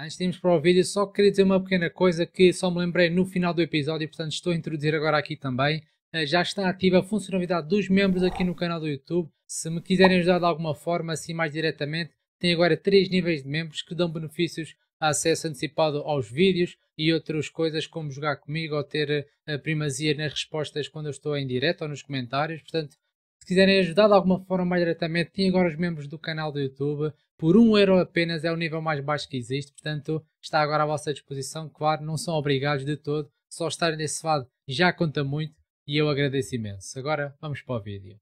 Antes de irmos para o vídeo, só queria dizer uma pequena coisa que só me lembrei no final do episódio, portanto estou a introduzir agora aqui também. Eh, já está ativa a funcionalidade dos membros aqui no canal do YouTube. Se me quiserem ajudar de alguma forma, assim mais diretamente, tem agora três níveis de membros que dão benefícios a acesso antecipado aos vídeos e outras coisas como jogar comigo ou ter eh, a primazia nas respostas quando eu estou em direto ou nos comentários. Portanto, se quiserem ajudar de alguma forma mais diretamente, tem agora os membros do canal do YouTube por 1 euro apenas é o nível mais baixo que existe, portanto está agora à vossa disposição. Claro, não são obrigados de todo, só estarem nesse lado já conta muito e eu agradeço imenso. Agora vamos para o vídeo.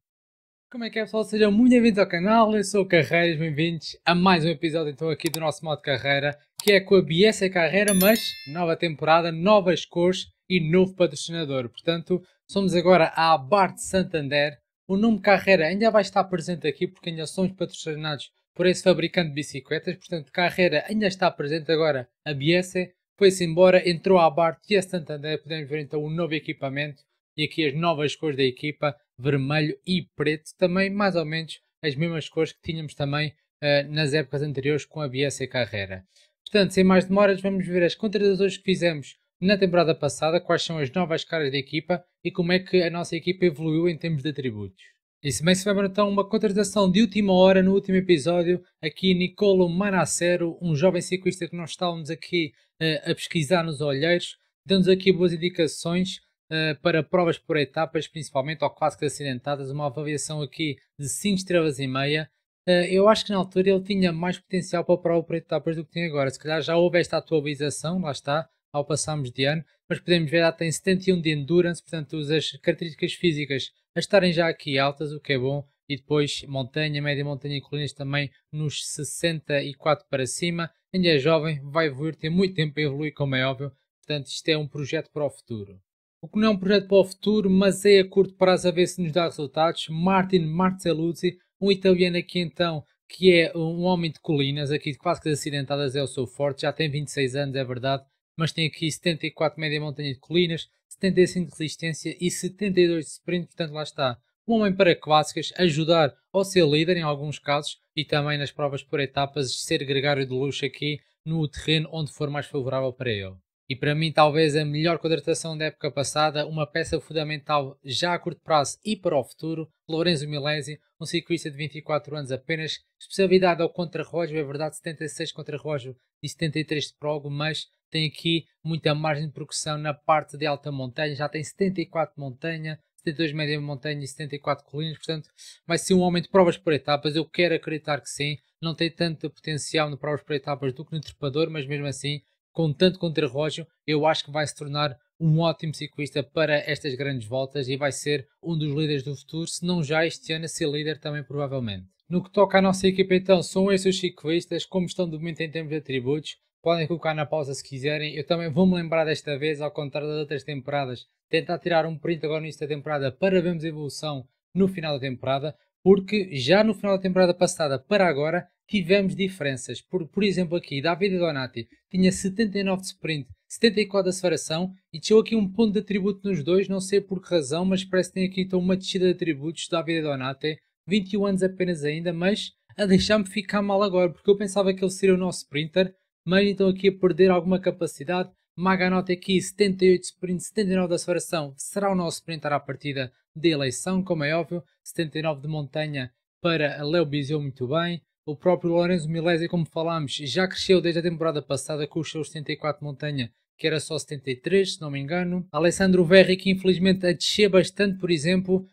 Como é que é pessoal? Sejam muito bem-vindos ao canal, eu sou o Carreiras, bem-vindos a mais um episódio então aqui do nosso modo carreira, que é com a BS Carreira, mas nova temporada, novas cores e novo patrocinador. Portanto, somos agora à Bart Santander, o nome Carreira ainda vai estar presente aqui porque ainda somos patrocinados por esse fabricante de bicicletas, portanto Carreira ainda está presente agora a Biese, foi-se embora, entrou à Bart e a Santander, podemos ver então o novo equipamento e aqui as novas cores da equipa, vermelho e preto, também mais ou menos as mesmas cores que tínhamos também uh, nas épocas anteriores com a Biese Carreira. Portanto, sem mais demoras, vamos ver as contratações que fizemos na temporada passada, quais são as novas caras da equipa e como é que a nossa equipa evoluiu em termos de atributos. Isso bem se vai então uma contratação de última hora no último episódio, aqui Nicolo Manacero, um jovem ciclista que nós estávamos aqui uh, a pesquisar nos olheiros, dando-nos aqui boas indicações uh, para provas por etapas, principalmente ou quase que acidentadas, uma avaliação aqui de 5 estrelas e meia. Uh, eu acho que na altura ele tinha mais potencial para a prova por etapas do que tem agora, se calhar já houve esta atualização, lá está, ao passarmos de ano, mas podemos ver, ela tem 71 de endurance, portanto as características físicas a estarem já aqui altas, o que é bom. E depois montanha, média montanha e colinas também nos 64 para cima. Ainda é jovem, vai evoluir, tem muito tempo a evoluir, como é óbvio. Portanto, isto é um projeto para o futuro. O que não é um projeto para o futuro, mas é a curto prazo a ver se nos dá resultados. Martin Marzelluzzi, um italiano aqui então, que é um homem de colinas, aqui quase que acidentadas é o seu forte, já tem 26 anos, é verdade, mas tem aqui 74 média montanha de colinas, 75 de resistência e 72 de sprint, portanto lá está. Um homem para clássicas, ajudar ao ser líder em alguns casos e também nas provas por etapas, ser gregário de luxo aqui no terreno onde for mais favorável para ele. E para mim, talvez a melhor contratação da época passada, uma peça fundamental já a curto prazo e para o futuro, Lorenzo Milesi, um ciclista de 24 anos apenas, especialidade ao contrarrojo, é verdade, 76 contrarrojo e 73 de prólogo, mas tem aqui muita margem de progressão na parte de alta montanha, já tem 74 montanha, 72 média montanha e 74 colinas, portanto, vai ser um homem de provas por etapas, eu quero acreditar que sim, não tem tanto potencial no provas por etapas do que no trepador, mas mesmo assim com tanto contrarrojo, eu acho que vai se tornar um ótimo ciclista para estas grandes voltas e vai ser um dos líderes do futuro, se não já este ano ser líder também provavelmente. No que toca à nossa equipa então, são esses os ciclistas, como estão de momento em termos de atributos, podem colocar na pausa se quiserem, eu também vou-me lembrar desta vez, ao contrário das outras temporadas, tentar tirar um print agora no início da temporada para vermos a evolução no final da temporada, porque já no final da temporada passada para agora tivemos diferenças. Por, por exemplo, aqui David Donati tinha 79 de sprint, 74 de aceleração e deixou aqui um ponto de atributo nos dois, não sei por que razão, mas parece que tem aqui então uma descida de atributos. David Donati, 21 anos apenas ainda, mas a deixar-me ficar mal agora, porque eu pensava que ele seria o nosso sprinter, mas então aqui a perder alguma capacidade. Maganote aqui, 78 de sprint, 79 de aceleração, será o nosso sprinter à partida da eleição, como é óbvio. 79 de Montanha para a Léo Biseu muito bem. O próprio Lorenzo Milesi, como falámos, já cresceu desde a temporada passada com os seus 74 de Montanha, que era só 73, se não me engano. Alessandro Verri, que infelizmente a descer bastante, por exemplo,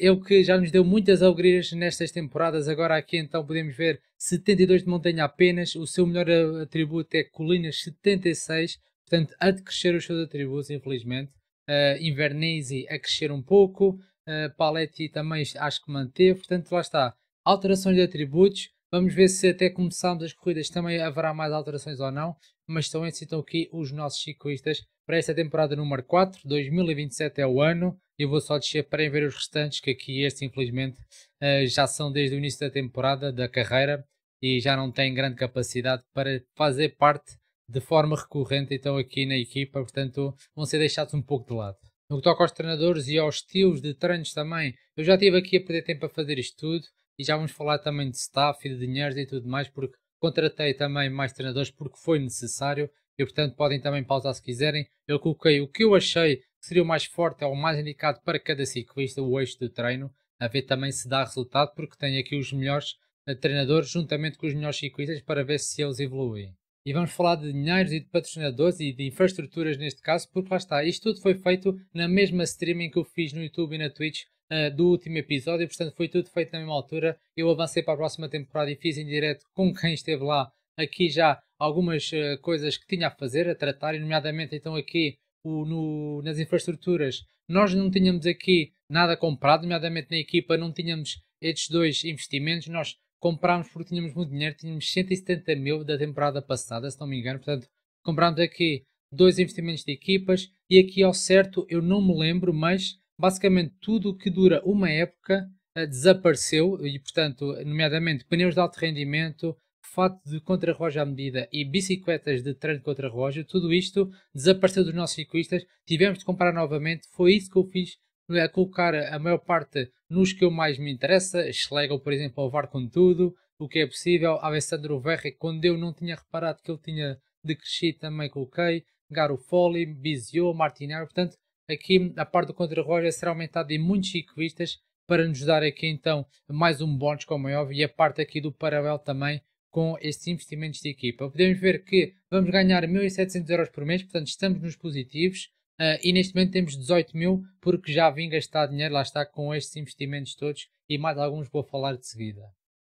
eu eh, é que já nos deu muitas alegrias nestas temporadas, agora aqui então podemos ver 72 de montanha apenas, o seu melhor atributo é colinas 76, portanto a decrescer os seus atributos, infelizmente. Uh, eh, Invernese a crescer um pouco, Uh, eh, Paletti também acho que manteve, portanto lá está. Alterações de atributos, vamos ver se até começarmos as corridas também haverá mais alterações ou não, mas estão esses então aqui os nossos ciclistas para esta temporada número 4, 2027 é o ano, eu vou só descer para ver os restantes, que aqui estes infelizmente uh, já são desde o início da temporada, da carreira, e já não têm grande capacidade para fazer parte de forma recorrente então aqui na equipa, portanto vão ser deixados um pouco de lado no que toca aos treinadores e aos estilos de treinos também. Eu já estive aqui a perder tempo a fazer isto tudo e já vamos falar também de staff e de dinheiros e tudo mais, porque contratei também mais treinadores porque foi necessário e portanto podem também pausar se quiserem. Eu coloquei o que eu achei que seria o mais forte ou é o mais indicado para cada ciclista, o eixo de treino, a ver também se dá resultado, porque tem aqui os melhores eh, treinadores juntamente com os melhores ciclistas para ver se eles evoluem. E vamos falar de dinheiros e de patrocinadores e de infraestruturas neste caso, porque lá está, isto tudo foi feito na mesma streaming que eu fiz no YouTube e na Twitch uh, do último episódio, portanto foi tudo feito na mesma altura. Eu avancei para a próxima temporada e fiz em direto com quem esteve lá aqui já algumas uh, coisas que tinha a fazer, a tratar, e nomeadamente então aqui o, no, nas infraestruturas. Nós não tínhamos aqui nada comprado, nomeadamente na equipa, não tínhamos estes dois investimentos. Nós comprámos porque tínhamos muito dinheiro, tínhamos 170 mil da temporada passada, se não me engano. Portanto, comprámos aqui dois investimentos de equipas e aqui ao certo eu não me lembro, mas basicamente tudo o que dura uma época uh, desapareceu e, portanto, nomeadamente pneus de alto rendimento, fato de contra-roja à medida e bicicletas de treino de contra-roja, tudo isto desapareceu dos nossos ciclistas, tivemos de comprar novamente, foi isso que eu fiz, é? a colocar a maior parte nos que eu mais me interessa, Schlegel, por exemplo, ao VAR com tudo, o que é possível. Alessandro Verri, quando eu não tinha reparado que ele tinha decrescido, também coloquei. Garofoli, Bizio, Martinelli. Portanto, aqui a parte do contra Roja será é aumentada em muitos ciclistas para nos dar aqui então mais um bónus, como é óbvio, e a parte aqui do paralelo também com estes investimentos de equipa. Podemos ver que vamos ganhar 1.700 euros por mês, portanto estamos nos positivos. Uh, e neste momento temos 18 mil, porque já vim gastar dinheiro, lá está, com estes investimentos todos e mais alguns vou falar de seguida.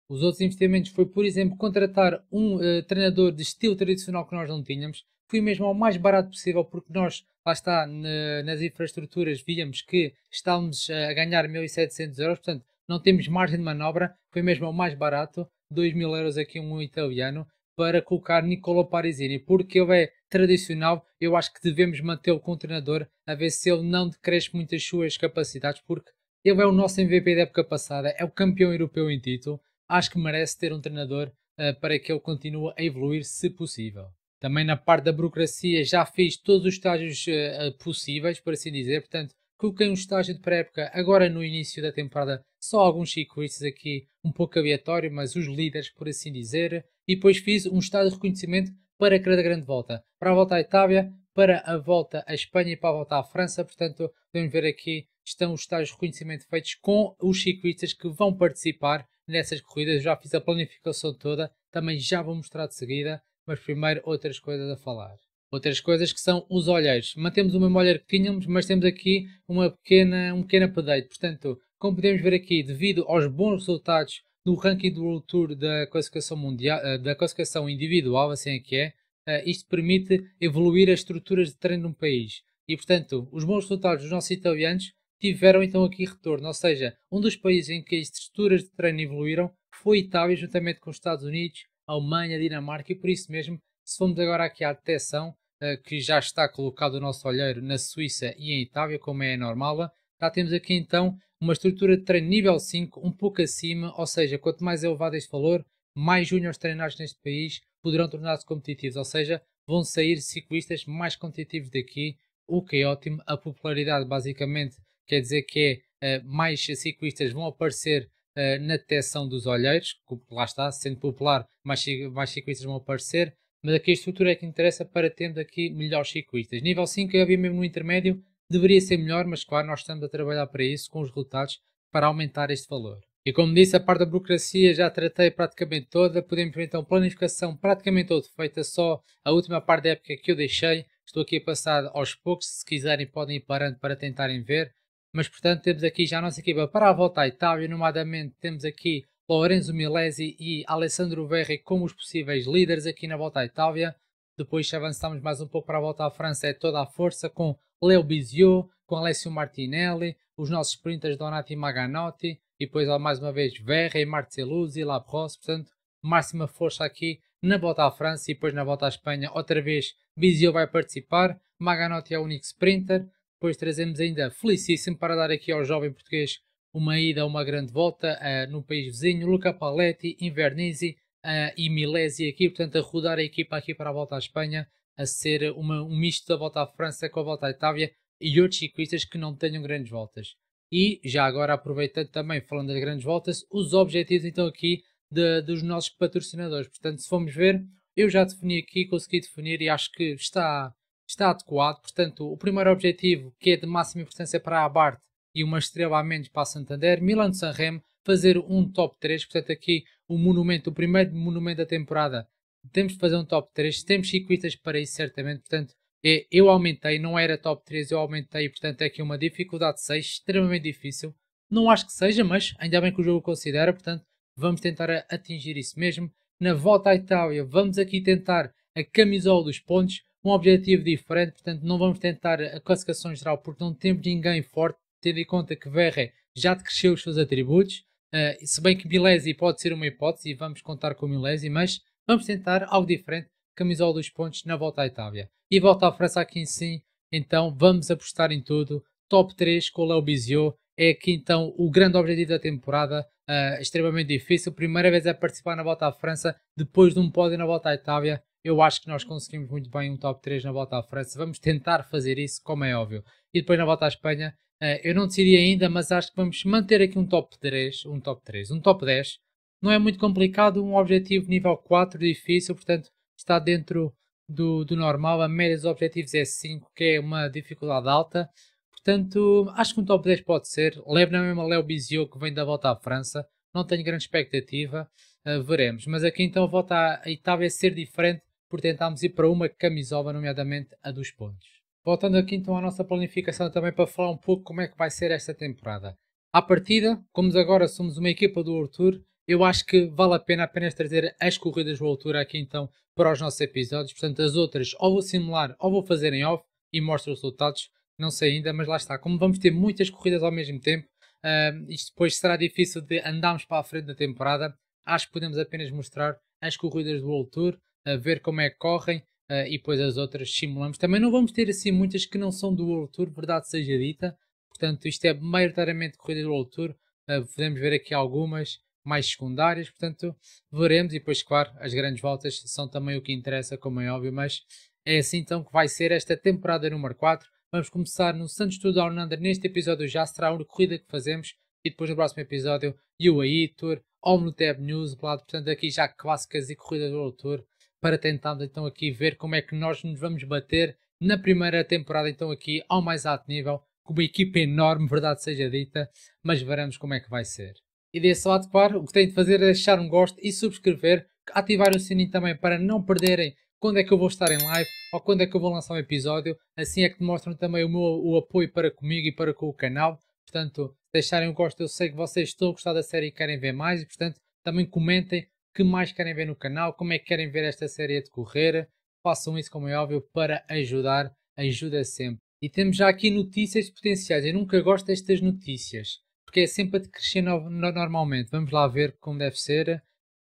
Os outros investimentos foi, por exemplo, contratar um uh, treinador de estilo tradicional que nós não tínhamos. Fui mesmo ao mais barato possível, porque nós, lá está, nas infraestruturas, víamos que estávamos ah, a ganhar 1.700 euros, portanto, não temos margem de manobra. Foi mesmo ao mais barato, 2.000 euros aqui, um italiano, para colocar Nicolò Parisini, porque ele é tradicional, eu acho que devemos mantê-lo com o treinador, a ver se ele não decresce muito as suas capacidades, porque ele é o nosso MVP da época passada, é o campeão europeu em título, acho que merece ter um treinador uh, para que ele continue a evoluir se possível. Também na parte da burocracia já fiz todos os estágios uh, possíveis, por assim dizer, portanto coloquei um estágio de pré-época agora no início da temporada, só alguns circuitos aqui um pouco aleatório, mas os líderes, por assim dizer, e depois fiz um estágio de reconhecimento para a grande volta, para a volta à Itália, para a volta à Espanha e para a volta à França. Portanto, podemos ver aqui estão os tais reconhecimentos feitos com os ciclistas que vão participar nessas corridas. Eu já fiz a planificação toda, também já vou mostrar de seguida, mas primeiro outras coisas a falar. Outras coisas que são os olheiros. Mantemos o mesmo olheiro que tínhamos, mas temos aqui uma pequena, um pequeno update. Portanto, como podemos ver aqui, devido aos bons resultados no ranking do World Tour da classificação, mundial, eh, da classificação individual, assim é que é, eh, isto permite evoluir as estruturas de treino num país. E, portanto, os bons resultados dos nossos italianos tiveram então aqui retorno. Ou seja, um dos países em que as estruturas de treino evoluíram foi Itália, juntamente com os Estados Unidos, Alemanha, Dinamarca, e por isso mesmo, se formos agora aqui à detecção, eh, que já está colocado o nosso olheiro na Suíça e em Itália, como é normal, já temos aqui então uma estrutura de treino nível 5, um pouco acima, ou seja, quanto mais elevado este valor, mais júniores treinados neste país poderão tornar-se competitivos, ou seja, vão sair ciclistas mais competitivos daqui, o que é ótimo. A popularidade basicamente quer dizer que é eh, mais ciclistas vão aparecer eh, na detecção dos olheiros, lá está, sendo popular, mais, mais ciclistas vão aparecer, mas aqui a estrutura é que interessa para tendo aqui melhores ciclistas. Nível 5 eu é havia mesmo no intermédio, Deveria ser melhor, mas claro, nós estamos a trabalhar para isso com os resultados para aumentar este valor. E como disse, a parte da burocracia já tratei praticamente toda, podemos ver então planificação praticamente toda feita, só a última parte da época que eu deixei, estou aqui a passar aos poucos, se quiserem podem ir parando para tentarem ver, mas portanto temos aqui já a nossa equipa para a volta à Itália, nomeadamente temos aqui Lorenzo Milesi e Alessandro Verri como os possíveis líderes aqui na volta à Itália, depois avançamos mais um pouco para a volta à França, é toda a força com Leo Bizio, com Alessio Martinelli, os nossos sprinters Donati e Maganotti, e depois mais uma vez Verre e e Labrosse, portanto, máxima força aqui na volta à França e depois na volta à Espanha, outra vez Bizio vai participar, Maganotti é o único sprinter, depois trazemos ainda Felicíssimo para dar aqui ao jovem português uma ida, uma grande volta uh, no país vizinho, Luca Paletti, Invernizzi, uh, e Milesi aqui, portanto, a rodar a equipa aqui para a volta à Espanha, a ser uma, um misto da volta à França com a volta à Itália e outros ciclistas que não tenham grandes voltas. E já agora aproveitando também, falando das grandes voltas, os objetivos então aqui de, dos nossos patrocinadores. Portanto, se formos ver, eu já defini aqui, consegui definir e acho que está, está adequado. Portanto, o primeiro objetivo, que é de máxima importância para a Bart e uma estrela a menos para a Santander, Milan-San Remo, fazer um top 3, portanto aqui o monumento, o primeiro monumento da temporada, temos de fazer um top 3, temos ciclistas para isso certamente, portanto é, eu aumentei, não era top 3, eu aumentei, portanto é aqui uma dificuldade 6, extremamente difícil, não acho que seja, mas ainda bem que o jogo considera, portanto vamos tentar atingir isso mesmo. Na volta à Itália vamos aqui tentar a camisola dos pontos, um objetivo diferente, portanto não vamos tentar a classificação geral porque não temos ninguém forte, tendo em conta que Verre já decresceu os seus atributos, Uh, se bem que Milesi pode ser uma hipótese e vamos contar com Milesi, mas vamos tentar algo diferente. Camisola dos pontos na volta à Itália. E volta à França aqui sim, então vamos apostar em tudo. Top 3 com o Léo Bizio. É aqui então o grande objetivo da temporada, uh, extremamente difícil. Primeira vez a participar na volta à França, depois de um pódio na volta à Itália. Eu acho que nós conseguimos muito bem um top 3 na volta à França. Vamos tentar fazer isso, como é óbvio. E depois na volta à Espanha, Uh, eu não decidi ainda, mas acho que vamos manter aqui um top 3, um top 3, um top 10. Não é muito complicado, um objetivo nível 4 difícil, portanto está dentro do, do normal. A média dos objetivos é 5, que é uma dificuldade alta. Portanto, acho que um top 10 pode ser. Leve na mesma Léo Bizio, que vem da volta à França. Não tenho grande expectativa, uh, veremos. Mas aqui então a volta à Itália é ser diferente, por tentarmos ir para uma camisola, nomeadamente a dos pontos. Voltando aqui então à nossa planificação também para falar um pouco como é que vai ser esta temporada. À partida, como agora somos uma equipa do World Tour, eu acho que vale a pena apenas trazer as corridas do World Tour aqui então para os nossos episódios. Portanto, as outras ou vou simular ou vou fazer em off e mostro os resultados. Não sei ainda, mas lá está. Como vamos ter muitas corridas ao mesmo tempo, uh, isto depois será difícil de andarmos para a frente da temporada. Acho que podemos apenas mostrar as corridas do World Tour, uh, ver como é que correm Uh, e depois as outras simulamos. Também não vamos ter assim muitas que não são do World Tour, verdade seja dita. Portanto, isto é maioritariamente corrida do World Tour. Uh, podemos ver aqui algumas mais secundárias, portanto, veremos. E depois, claro, as grandes voltas são também o que interessa, como é óbvio, mas é assim então que vai ser esta temporada número 4. Vamos começar no Santos Tour Down Under. Neste episódio já será a única corrida que fazemos. E depois no próximo episódio, UAE Tour, Omniteb News, blado. portanto aqui já clássicas e corridas do World Tour para tentarmos então aqui ver como é que nós nos vamos bater na primeira temporada então aqui ao mais alto nível, com uma equipa enorme, verdade seja dita, mas veremos como é que vai ser. E desse lado, claro, o que têm de fazer é deixar um gosto e subscrever, ativar o sininho também para não perderem quando é que eu vou estar em live ou quando é que eu vou lançar um episódio. Assim é que demonstram também o meu o apoio para comigo e para com o canal. Portanto, deixarem um gosto, eu sei que vocês estão a gostar da série e querem ver mais. E, portanto, também comentem que mais querem ver no canal, como é que querem ver esta série a decorrer. Façam isso, como é óbvio, para ajudar, ajuda sempre. E temos já aqui notícias potenciais. Eu nunca gosto destas notícias, porque é sempre a decrescer no, no, normalmente. Vamos lá ver como deve ser.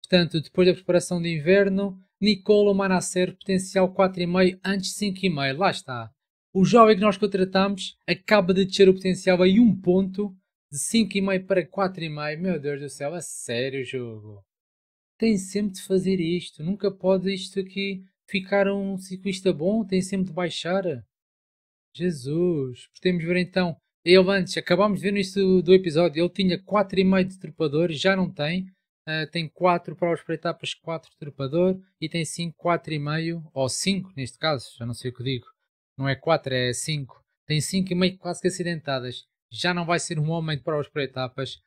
Portanto, depois da preparação de inverno, Nicolo Manassero, potencial 4,5 antes 5,5. Lá está. O jovem que nós contratamos acaba de descer o potencial em um ponto, de 5,5 para 4,5. Meu Deus do céu, a sério, jogo tem sempre de fazer isto, nunca pode isto aqui ficar um ciclista bom, tem sempre de baixar. Jesus, podemos ver então, ele antes, acabámos de ver no início do episódio, ele tinha 4,5 de trepador, já não tem, uh, tem 4 para os para etapas, 4 trepador e tem 5, 4,5, ou 5 neste caso, já não sei o que digo, não é 4, é 5, tem 5,5 quase que acidentadas, já não vai ser um homem para os para etapas,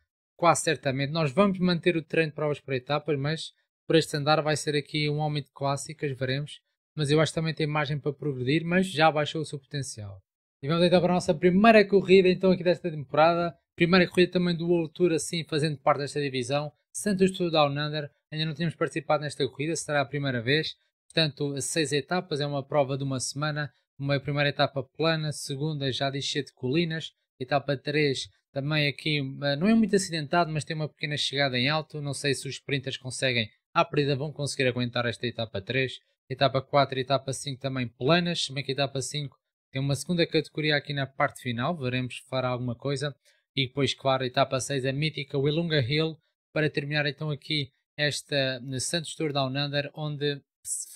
quase certamente. Nós vamos manter o treino de provas por etapas, mas por este andar vai ser aqui um aumento de clássicas, veremos. Mas eu acho que também tem margem para progredir, mas já baixou o seu potencial. E vamos então para a nossa primeira corrida então aqui desta temporada. Primeira corrida também do World Tour, assim fazendo parte desta divisão. Santos Tour Down Under, ainda não tínhamos participado nesta corrida, será a primeira vez. Portanto, seis etapas, é uma prova de uma semana. Uma primeira etapa plana, segunda já de cheio de colinas, etapa 3 também aqui eh, não é muito acidentado, mas tem uma pequena chegada em alto. Não sei se os sprinters conseguem, à perda vão conseguir aguentar esta etapa 3. Etapa 4 e etapa 5 também planas, se bem que a etapa 5 tem uma segunda categoria aqui na parte final, veremos se fará alguma coisa. E depois, claro, a etapa 6, a mítica Willunga Hill, para terminar então aqui esta eh, Santos Tour Down Under, onde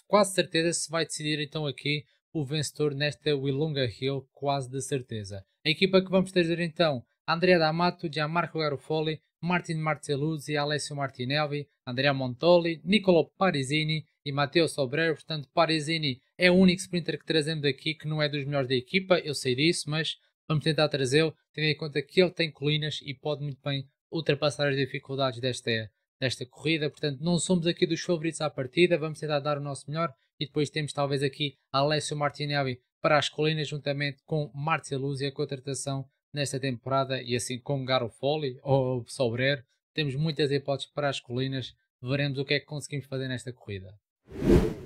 quase certeza se vai decidir então aqui o vencedor nesta Willunga Hill, quase de certeza. A equipa que vamos trazer então Andrea D'Amato, Gianmarco Garofoli, Martin Martelluzzi, Alessio Martinelli, Andrea Montoli, Niccolo Parisini e Matteo Sobreiro. Portanto, Parisini é o único sprinter que trazemos aqui que não é dos melhores da equipa, eu sei disso, mas vamos tentar trazê-lo, tendo em conta que ele tem colinas e pode muito bem ultrapassar as dificuldades desta, desta corrida. Portanto, não somos aqui dos favoritos à partida, vamos tentar dar o nosso melhor e depois temos talvez aqui Alessio Martinelli para as colinas, juntamente com Marcia Luz e a contratação nesta temporada e assim como Garofoli ou Sobrer, temos muitas hipóteses para as colinas, veremos o que é que conseguimos fazer nesta corrida.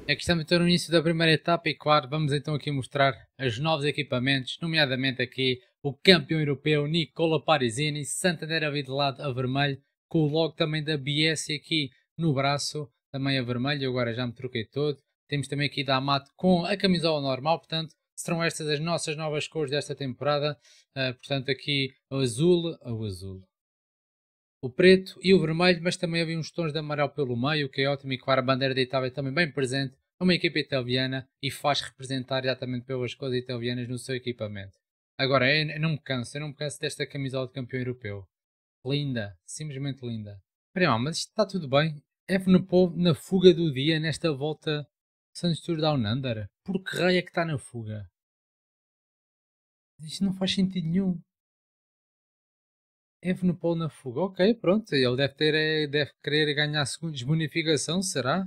Aqui estamos então no início da primeira etapa e claro, vamos então aqui mostrar os novos equipamentos, nomeadamente aqui o campeão europeu Nicola Parisini, Santander ali de lado a vermelho, com o logo também da BS aqui no braço, também a vermelho, agora já me troquei todo. Temos também aqui da Amato com a camisola normal, portanto, serão estas as nossas novas cores desta temporada. Uh, portanto, aqui o azul, o azul, o preto e o vermelho, mas também havia uns tons de amarelo pelo meio, que é ótimo e claro, a bandeira da Itália também bem presente, uma equipa italiana e faz representar exatamente pelas cores italianas no seu equipamento. Agora, é, eu não me canso, eu não me canso desta camisola de campeão europeu. Linda, simplesmente linda. mas isto está tudo bem. É no povo na fuga do dia, nesta volta Santo Down Under? Por que raio é que está na fuga? Isto não faz sentido nenhum. Evenepoel na fuga. Ok, pronto. Ele deve, ter, eh, deve querer ganhar segundos de bonificação, será?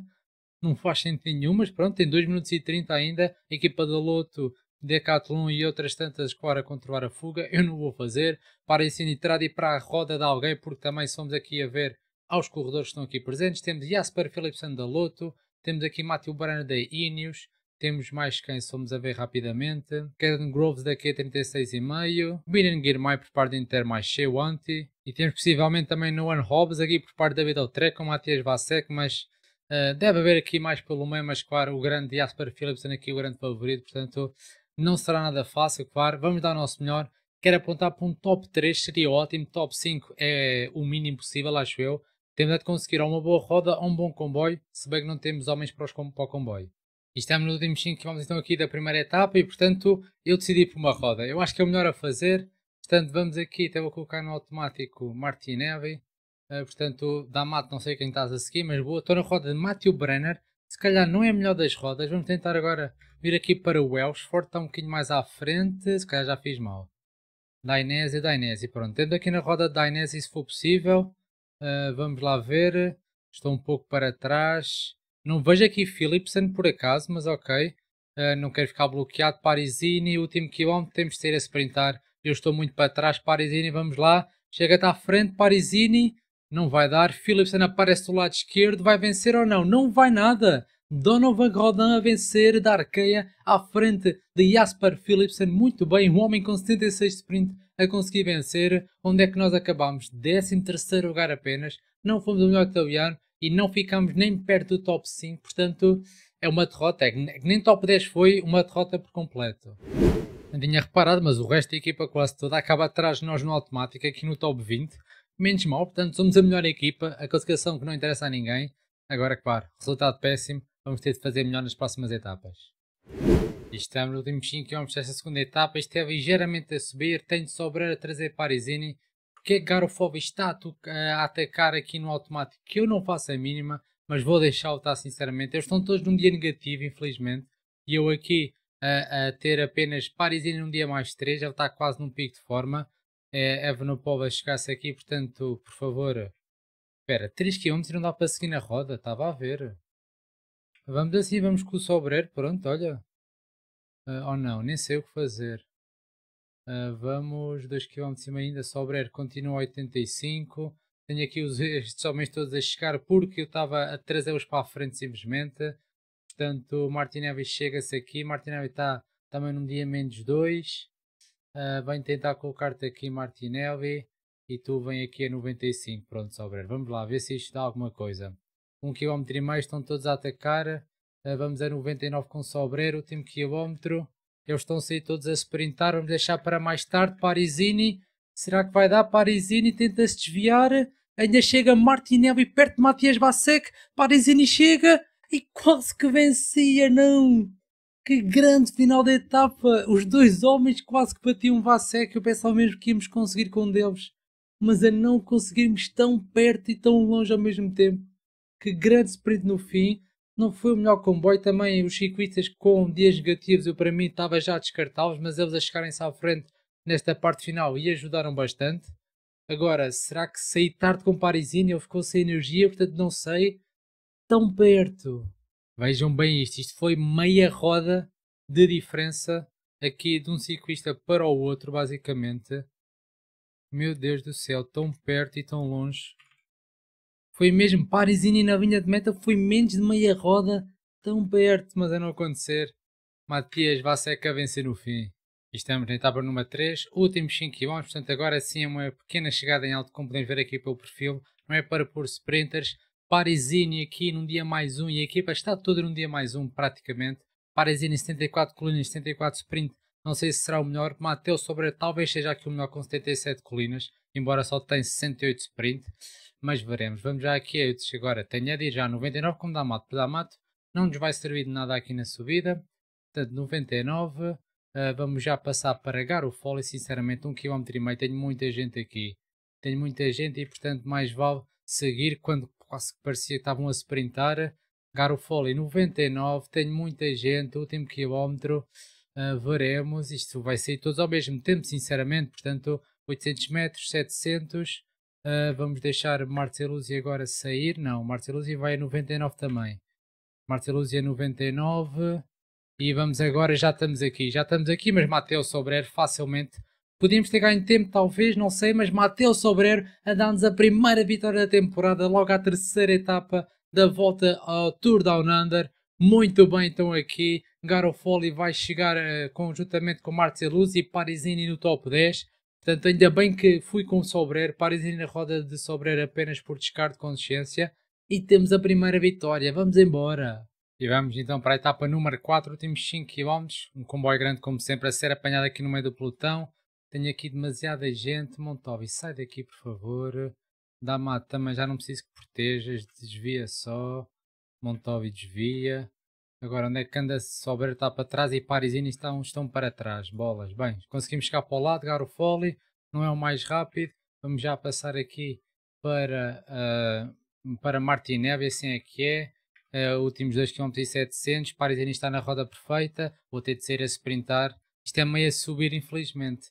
Não faz sentido nenhum, mas pronto. Tem 2 minutos e 30 ainda. equipa da Loto, Decathlon e outras tantas para controlar a fuga. Eu não vou fazer. Para assim esse nitrado e para a roda de alguém, porque também somos aqui a ver aos corredores que estão aqui presentes. Temos Jasper Philipsen da Loto, temos aqui Matthew Barana da Ineos, temos mais quem somos a ver rapidamente. Caden Groves da Q36,5. Binan Girmay por parte da Inter mais Shewanti. E temos possivelmente também Noan Hobbs aqui por parte da Trek com Matias Vasek, mas uh, deve haver aqui mais pelo meio, mas claro, o grande Jasper Philipsen aqui é o grande favorito, portanto não será nada fácil, claro. Vamos dar o nosso melhor. Quero apontar para um top 3, seria ótimo. Top 5 é o mínimo possível, acho eu. Temos de conseguir uma boa roda ou um bom comboio, se bem que não temos homens para, com para o comboio. E estamos no últimos 5 vamos então aqui da primeira etapa e portanto eu decidi por uma roda. Eu acho que é o melhor a fazer. Portanto, vamos aqui, até vou colocar no automático Martinelli. Uh, portanto, da Mato, não sei quem estás a seguir, mas boa. Estou na roda de Matthew Brenner. Se calhar não é a melhor das rodas. Vamos tentar agora vir aqui para o Welsford. Está um bocadinho mais à frente. Se calhar já fiz mal. Dainese, Dainese. Pronto, tendo aqui na roda de Dainese, se for possível. Uh, vamos lá ver. Estou um pouco para trás. Não vejo aqui Philipsen por acaso, mas ok. Uh, não quero ficar bloqueado. Parisini, último quilómetro, temos de ser a sprintar. Eu estou muito para trás. Parisini, vamos lá. Chega-te à frente, Parisini. Não vai dar. Philipsen aparece do lado esquerdo. Vai vencer ou não? Não vai nada. Donovan Rodin a vencer da arqueia à frente de Jasper Philipsen. Muito bem, um homem com 76 de sprint a conseguir vencer, onde é que nós acabámos 13 terceiro lugar apenas, não fomos o melhor italiano e não ficámos nem perto do top 5, portanto é uma derrota, é que nem top 10 foi uma derrota por completo. Não tinha reparado, mas o resto da equipa quase toda acaba atrás de nós no automático, aqui no top 20, menos mal, portanto somos a melhor equipa, a classificação que não interessa a ninguém, agora claro, resultado péssimo, vamos ter de fazer melhor nas próximas etapas. Estamos é, nos últimos 5 km desta segunda etapa, esteve é ligeiramente a subir, tem de sobrar a trazer Parisini. Porque Garofov está a atacar aqui no automático, que eu não faço a mínima, mas vou deixar estar sinceramente. Eles estão todos num dia negativo, infelizmente, e eu aqui a, a ter apenas Parisini num dia mais 3, ele está quase num pico de forma. É, é chegar chegasse aqui, portanto, por favor, espera, 3 km não dá para seguir na roda, estava a ver. Vamos assim, vamos com o Sobreiro, pronto, olha. Uh, oh não, nem sei o que fazer. Uh, vamos, 2km ainda, Sobrer continua 85. Tenho aqui os, estes homens todos a chegar porque eu estava a trazê-los para a frente simplesmente. Portanto, Martinelli chega-se aqui. Martinelli está também num dia menos 2. Uh, ah, vem tentar colocar-te aqui, Martinelli. E tu vem aqui a 95. Pronto, Sobrer. Vamos lá, ver se isto dá alguma coisa. Um quilómetro e meio estão todos a atacar. Eh, vamos a 99 com Sobreiro, último quilómetro. Eles estão a sair todos a sprintar, vamos deixar para mais tarde. Parisini, será que vai dar? Parisini tenta-se desviar, ainda chega Martinelli perto de Matias Bassek. Parisini chega e quase que vencia, não! Que grande final da etapa! Os dois homens quase que batiam Vasek. Eu pensava mesmo que íamos conseguir com um deles, mas a não conseguirmos tão perto e tão longe ao mesmo tempo. Que grande sprint no fim! não foi o melhor comboio também. Os ciclistas com dias negativos, eu para mim estava já a descartá-los, mas eles a chegarem-se à frente nesta parte final e ajudaram bastante. Agora, será que saí tarde com Parisini ele ficou sem energia, portanto não sei. Tão perto. Vejam bem isto, isto foi meia roda de diferença aqui de um ciclista para o outro, basicamente. Meu Deus do céu, tão perto e tão longe. Foi mesmo Parisini na linha de meta, foi menos de meia roda, tão perto, mas a não acontecer. Matias Vasek a vencer no fim. Estamos na etapa número 3, últimos 5 km, portanto agora sim é uma pequena chegada em alto, como podem ver aqui pelo perfil, não é para pôr sprinters. Parisini aqui num dia mais um e a equipa está toda num dia mais um praticamente. Parisini 74 colunas, 74 sprint, não sei se será o melhor. Mateu Sobreiro talvez seja aqui o melhor com 77 colinas, embora só tenha 68 sprint. Mas veremos. Vamos já aqui a agora. Tenho a de já 99 como dá mato. Dá mato. Não nos vai servir de nada aqui na subida. Portanto, 99. Uh, eh, vamos já passar para Garofólio. Sinceramente, 1,5 km. Tenho muita gente aqui. Tenho muita gente e, portanto, mais vale seguir quando quase que parecia que estavam a sprintar. Garofólio 99. Tenho muita gente. Último quilómetro uh, ah, veremos. Isto vai sair todos ao mesmo tempo, sinceramente. Portanto, 800 metros, 700. Uh, ah, vamos deixar Marteluzzi agora sair. Não, Marteluzzi vai a 99 também. Marteluzzi a 99. E vamos agora, já estamos aqui. Já estamos aqui, mas Mateus Sobrer facilmente. Podíamos ter ganho tempo, talvez, não sei, mas Mateus Sobrer a dar-nos a primeira vitória da temporada, logo à terceira etapa da volta ao Tour Down Under. Muito bem, então aqui Garofoli vai chegar uh, conjuntamente com Luz e Parisini no top 10. Portanto, ainda bem que fui com Sobrer, Parisini na roda de Sobrer apenas por descarte de consciência. E temos a primeira vitória, vamos embora! E vamos então para a etapa número 4, últimos 5 km. Um comboio grande, como sempre, a ser apanhado aqui no meio do pelotão. Tenho aqui demasiada gente. Montovi, sai daqui, por favor. dá mata mas já não preciso que protejas. Desvia só. Montovi desvia. Agora onde é que anda Sober está para trás e Parisini estão, estão é para trás. Bolas. Bem, conseguimos chegar para o lado, Garofoli. Não é o mais rápido. Vamos já passar aqui para, uh, para Martinelli, assim é que é. Uh, últimos 2km e 700. Parisini está na roda perfeita. Vou ter de ser a sprintar. Isto é meio a subir, infelizmente.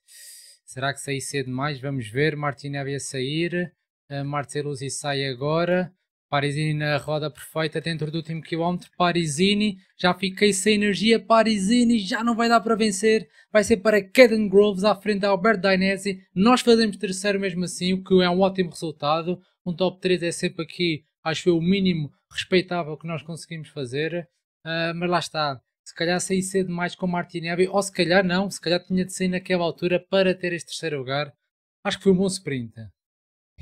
Será que saí cedo demais? Vamos ver. Martinelli a sair. Uh, ah, Marceluzzi sai agora. Parisini na roda perfeita dentro do último quilómetro. Parisini, já fiquei sem energia. Parisini já não vai dar para vencer. Vai ser para Caden Groves à frente de Alberto Dainese. Nós fazemos terceiro mesmo assim, o que é um ótimo resultado. Um top 3 é sempre aqui, acho eu, o mínimo respeitável que nós conseguimos fazer. Uh, mas lá está. Se calhar saí cedo mais com Martinelli, ou se calhar não, se calhar tinha de sair naquela altura para ter este terceiro lugar. Acho que foi um bom sprint.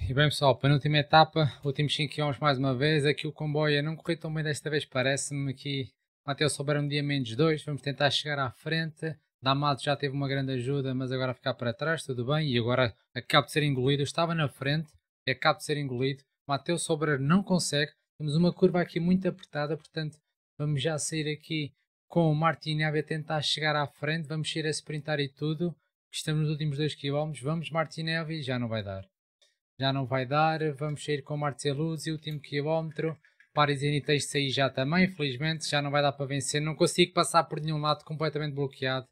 E bem pessoal, penúltima etapa, últimos 5 km mais uma vez, aqui o comboio não correu tão bem desta vez, parece-me que até souberam um dia menos 2, vamos tentar chegar à frente, D'Amato já teve uma grande ajuda, mas agora ficar para trás, tudo bem, e agora acabo de ser engolido, estava na frente, acabo de ser engolido, Mateus Sobrar não consegue, temos uma curva aqui muito apertada, portanto vamos já sair aqui com o Martinelli a tentar chegar à frente, vamos sair a sprintar e tudo, estamos nos últimos 2 km, vamos Martinelli, já não vai dar já não vai dar. Vamos sair com o Marceluzzi, último quilómetro. Paris Initez saí já também, infelizmente já não vai dar para vencer. Não consigo passar por nenhum lado, completamente bloqueado.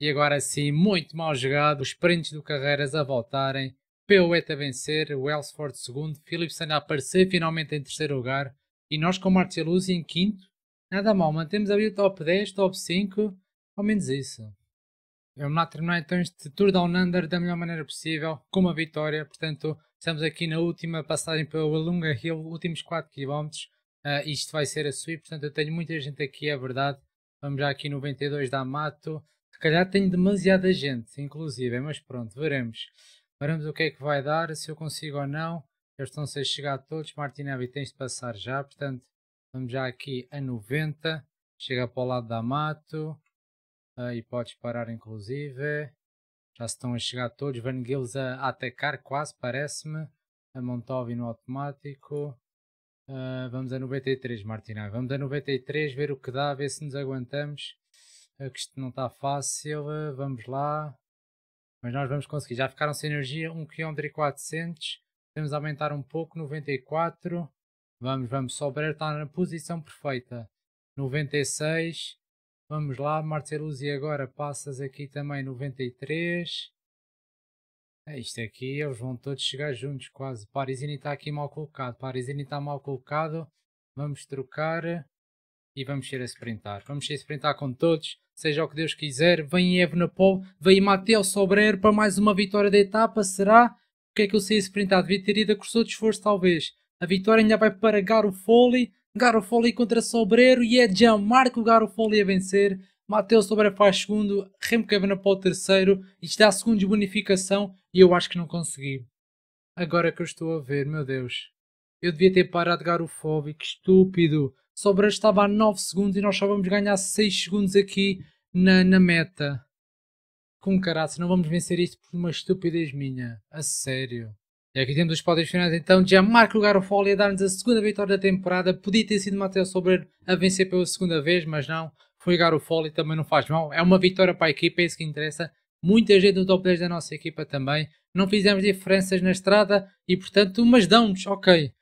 E agora sim, muito mal jogado. Os prints do Carreiras a voltarem. Peuet a vencer, Wellsford segundo, Philipsen a aparecer finalmente em terceiro lugar. E nós com o Luz em quinto. Nada mal, mantemos ali o top 10, top 5, ao menos isso. É uma United então este Tour Down Under da melhor maneira possível, com uma vitória. Portanto, estamos aqui na última passagem pelo Alunga Hill, últimos 4 km. Uh, isto vai ser a subir, portanto, eu tenho muita gente aqui, é verdade. Vamos já aqui no 92 da Mato. Se calhar tenho demasiada gente, inclusive, mas pronto, veremos. Veremos o que é que vai dar, se eu consigo ou não. Eles estão-se a chegar todos. Martinelli tens de passar já, portanto, vamos já aqui a 90. Chega para o lado da Mato. Aí pode parar, inclusive. Já estão a chegar todos. Van Gils a atacar, quase, parece-me. A Montovi no automático. Uh, vamos a 93, Martina. Vamos a 93, ver o que dá, ver se nos aguentamos. Uh, que isto não está fácil. Uh, vamos lá. Mas nós vamos conseguir. Já ficaram sem energia 1 km e 400. Temos a aumentar um pouco, 94. Vamos, vamos. Sobrer está na posição perfeita. 96. Vamos lá, E agora passas aqui também 93. É isto aqui, eles vão todos chegar juntos quase. Parisini está aqui mal colocado, Parisini está mal colocado. Vamos trocar e vamos ser a sprintar. Vamos ser a sprintar com todos, seja o que Deus quiser. Vem Evenepoel, vem Mateus Sobreiro para mais uma vitória da etapa. Será? O que é que eu sei a sprintar? Devia ter ido a cursou de esforço talvez. A vitória ainda vai para Garo Foley. Garofoli contra Sobreiro e é Gianmarco Garofoli a vencer. Mateus Sobreiro faz segundo, Remo Cabana para o terceiro. Isto dá segundo de bonificação e eu acho que não consegui. Agora que eu estou a ver, meu Deus. Eu devia ter parado Garofoli, que estúpido. Sobreiro estava a 9 segundos e nós só vamos ganhar 6 segundos aqui na, na meta. Com caraças, não vamos vencer isto por uma estupidez minha. A sério. É e aqui temos os pódios finais então de Marco Garofoli a dar-nos a segunda vitória da temporada. Podia ter sido Matheus Sobreiro a vencer pela segunda vez, mas não. Foi Garofoli, também não faz mal. É uma vitória para a equipa, é isso que interessa. Muita gente no top 10 da nossa equipa também. Não fizemos diferenças na estrada e portanto, mas dão-nos, ok.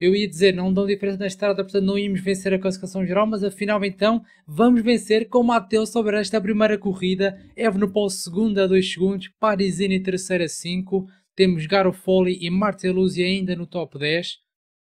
Eu ia dizer, não dão diferença na estrada, portanto não íamos vencer a classificação geral, mas afinal então vamos vencer com Matheus sobre esta primeira corrida, Evenopol segunda a 2 segundos, Parisini terceira a 5, temos Garofoli e Marteluzzi ainda no top 10.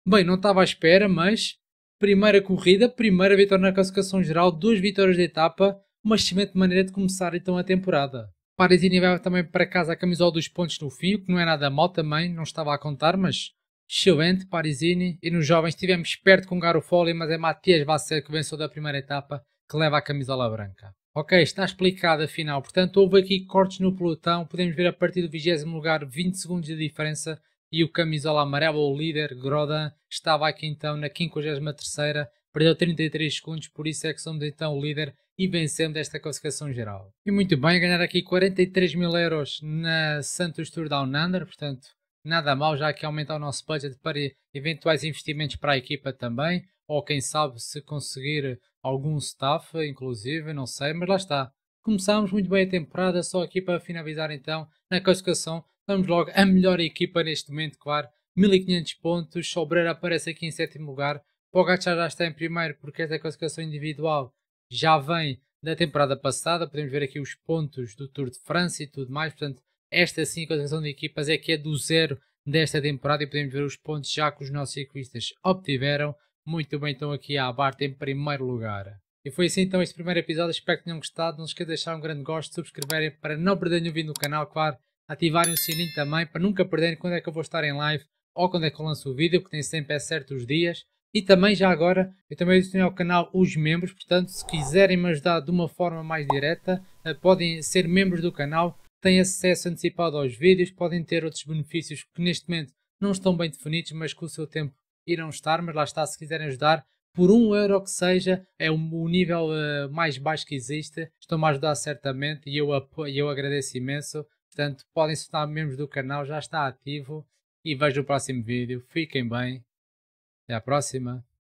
Bem, não estava à espera, mas primeira corrida, primeira vitória na classificação geral, duas vitórias de etapa, uma excelente maneira de começar então a temporada. Parisini vai também para casa a camisola dos pontos no fim, o que não é nada mal também, não estava a contar, mas excelente Parisini. E nos jovens tivemos perto com Garofoli, mas é Matias Vassel que venceu da primeira etapa, que leva a camisola branca. Ok, está explicado afinal. Portanto, houve aqui cortes no pelotão. Podemos ver a partir do 20 lugar 20 segundos de diferença e o camisola amarelo, o líder, Grodan, estava aqui então na 53ª, perdeu 33 segundos, por isso é que somos então o líder e vencemos esta classificação geral. E muito bem, ganhar aqui 43 mil euros na Santos Tour Down Under, portanto nada mal, já que aumenta o nosso budget para eventuais investimentos para a equipa também ou quem sabe se conseguir algum staff, inclusive, não sei, mas lá está. Começámos muito bem a temporada, só aqui para finalizar então, na classificação, estamos logo a melhor equipa neste momento, claro, 1500 pontos, Sobreira aparece aqui em sétimo lugar, Pogacar já está em primeiro porque esta classificação individual já vem da temporada passada, podemos ver aqui os pontos do Tour de França e tudo mais, portanto, esta sim, a classificação de equipas é que é do zero desta temporada e podemos ver os pontos já que os nossos ciclistas obtiveram. Muito bem, então aqui a Abarth em primeiro lugar. E foi assim então este primeiro episódio, espero que tenham gostado. Não se esqueçam de deixar um grande gosto, subscreverem para não perderem o vídeo no canal, claro. Ativarem o sininho também para nunca perderem quando é que eu vou estar em live ou quando é que eu lanço o vídeo, que tem sempre é certo os dias. E também já agora, eu também adicionei ao canal os membros, portanto se quiserem me ajudar de uma forma mais direta, eh, podem ser membros do canal, têm acesso antecipado aos vídeos, podem ter outros benefícios que neste momento não estão bem definidos, mas que o seu tempo irão estar, mas lá está, se quiserem ajudar, por um euro que seja, é o nível uh, mais baixo que existe. Estão-me a ajudar certamente e eu, eu agradeço imenso. Portanto, podem se tornar membros do canal, já está ativo. E vejo o próximo vídeo. Fiquem bem. Até à próxima.